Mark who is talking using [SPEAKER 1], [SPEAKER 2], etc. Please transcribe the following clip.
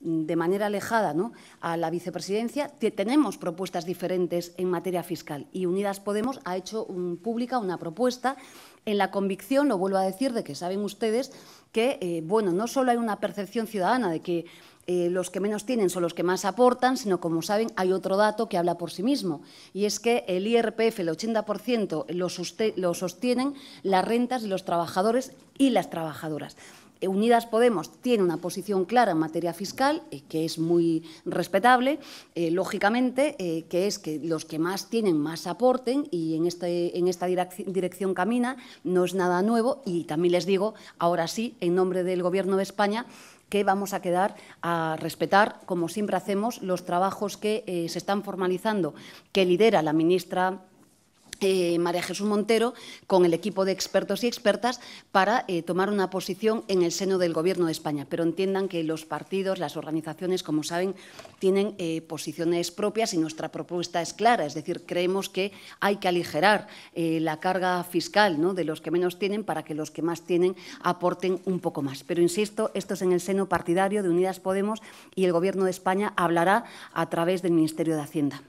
[SPEAKER 1] de manera alejada a la vicepresidencia, tenemos propuestas diferentes en materia fiscal y Unidas Podemos ha hecho pública una propuesta en la convicción, lo vuelvo a decir, de que saben ustedes que, eh, bueno, no solo hay una percepción ciudadana de que eh, los que menos tienen son los que más aportan, sino como saben hay otro dato que habla por sí mismo, y es que el IRPF, el 80%, lo sostienen las rentas de los trabajadores y las trabajadoras. Eh, Unidas Podemos tiene una posición clara en materia fiscal, eh, que es muy respetable, eh, lógicamente, que es que los que más tienen más aporten y en, este, en esta dirección camina, no es nada nuevo y también les digo, ahora sí, en nombre del Gobierno de España, que vamos a quedar a respetar, como siempre hacemos, los trabajos que se están formalizando, que lidera la ministra eh, María Jesús Montero con el equipo de expertos y expertas para eh, tomar una posición en el seno del Gobierno de España. Pero entiendan que los partidos, las organizaciones, como saben, tienen eh, posiciones propias y nuestra propuesta es clara. Es decir, creemos que hay que aligerar la carga fiscal de los que menos tienen para que los que más tienen aporten un poco más. Pero insisto, esto es en el seno partidario de Unidas Podemos y el Gobierno de España hablará a través del Ministerio de Hacienda.